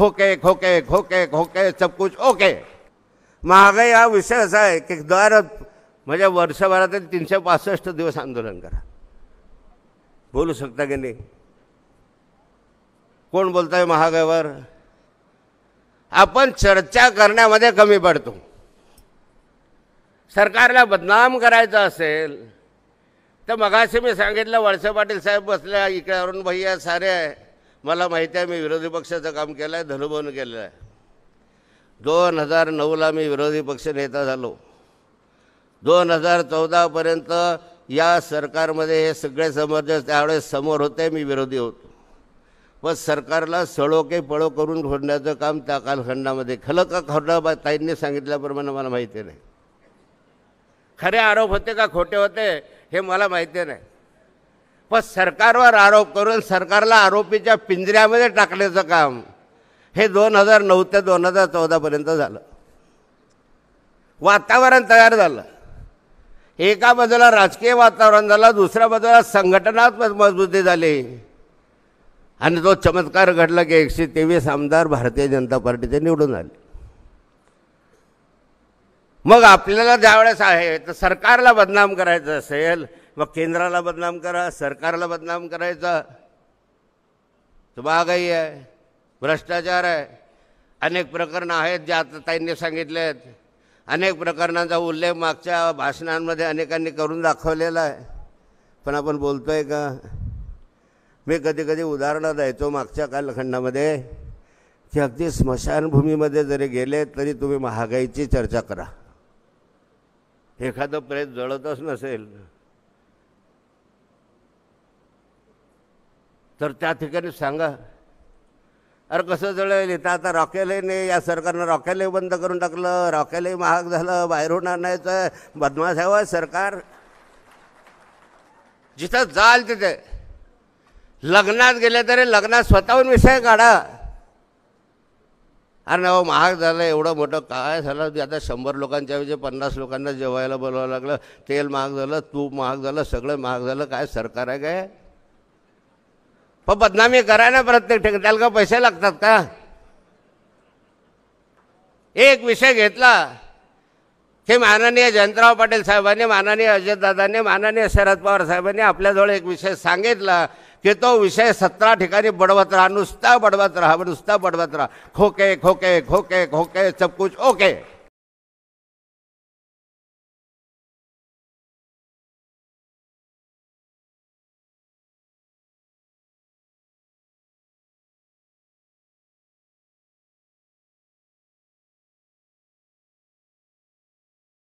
खोके खोके खोके खोके सब कुछ ओके महागाई हा विषय असा आहे की दर म्हणजे वर्षभरातील तीनशे पासष्ट दिवस आंदोलन करा बोलू शकता की नाही कोण बोलताय आहे महागाईवर आपण चर्चा करण्यामध्ये कमी पडतो सरकारला बदनाम करायचं असेल तर मगाशी मी सांगितलं वळसे पाटील साहेब बसल्या अरुण भैया सारे आहे मला माहिती आहे मी विरोधी पक्षाचं काम केलं आहे धनुभवन केलेलं आहे दोन हजार नऊला मी विरोधी पक्ष नेता झालो दोन हजार चौदापर्यंत या सरकारमध्ये हे सगळे समर्जस त्यावेळेस समोर होते मी विरोधी होतो पण सरकारला सळोके पळो करून फोडण्याचं काम त्या कालखंडामध्ये खलं का बा ताईंनी सांगितल्याप्रमाणे मला माहिती नाही खरे आरोप होते का खोटे होते हे मला माहिती नाही पण सरकारवर आरोप करून सरकारला आरोपीच्या पिंजऱ्यामध्ये टाकण्याचं काम हे दोन हजार नऊ ते दोन हजार चौदापर्यंत झालं वातावरण तयार झालं एका बाजूला राजकीय वातावरण झालं दुसऱ्या बाजूला संघटनात्मक मजबूती झाली आणि तो चमत्कार घडला की एकशे तेवीस आमदार भारतीय जनता पार्टीचे निवडून आले मग आपल्याला ज्यावेळेस आहे तर सरकारला बदनाम करायचं असेल मग केंद्राला बदनाम करा सरकारला बदनाम करायचा तो महागाई आहे भ्रष्टाचार आहे अनेक प्रकरणं आहेत जे आता ताईंनी सांगितले आहेत अनेक प्रकरणांचा उल्लेख मागच्या भाषणांमध्ये अनेकांनी करून दाखवलेला आहे पण आपण बोलतो आहे का मी कधी कधी उदाहरणं द्यायचो मागच्या कालखंडामध्ये की अगदी स्मशानभूमीमध्ये जरी गेले तरी तुम्ही महागाईची चर्चा करा एखादं प्रेत जळतच नसेल तर त्या ठिकाणी सांगा अरे कसं जळेल इथं आता रॉकेलही नाही या सरकारनं रॉकेलही बंद करून टाकलं रॉकेलही महाग झालं बाहेर नाही तर बदमाश हवं हो सरकार जिथं जाल तिथे लग्नात गेले तरी लग्नात स्वतःहून विषय काढा अरे ना हो, महाग झालं एवढं मोठं काय झालं आता शंभर लोकांच्या ऐवजी पन्नास लोकांना जेवायला बोलावं लागलं तेल महाग झालं तूप महाग झालं सगळं महाग झालं काय सरकार आहे काय पण बदनामी ना प्रत्येक ठिकाणी त्याला का पैसे लागतात का एक विषय घेतला हे माननीय जयंतराव पाटील साहेबांनी माननीय अजितदादांनी माननीय शरद पवार साहेबांनी आपल्याजवळ एक विषय सांगितला की तो विषय सतरा ठिकाणी बडवत राहा नुसता बडवत राहा नुसता बडवत राहा खोके खोके खोके खोके कुछ ओके